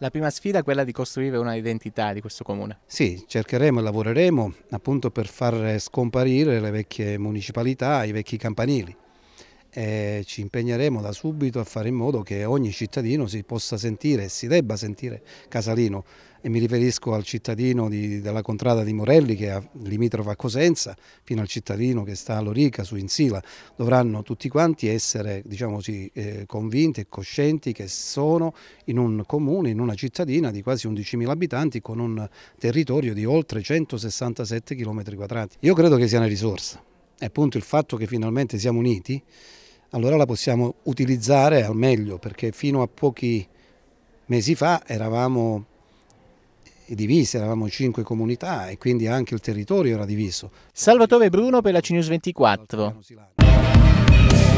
La prima sfida è quella di costruire una identità di questo comune. Sì, cercheremo e lavoreremo appunto per far scomparire le vecchie municipalità, i vecchi campanili e ci impegneremo da subito a fare in modo che ogni cittadino si possa sentire e si debba sentire casalino e mi riferisco al cittadino di, della contrada di Morelli che è limitrofa a Cosenza fino al cittadino che sta a Lorica su Insila dovranno tutti quanti essere diciamo sì, eh, convinti e coscienti che sono in un comune, in una cittadina di quasi 11.000 abitanti con un territorio di oltre 167 km quadrati. Io credo che sia una risorsa è appunto il fatto che finalmente siamo uniti, allora la possiamo utilizzare al meglio perché fino a pochi mesi fa eravamo divisi, eravamo cinque comunità e quindi anche il territorio era diviso. Salvatore Bruno per la CNews 24.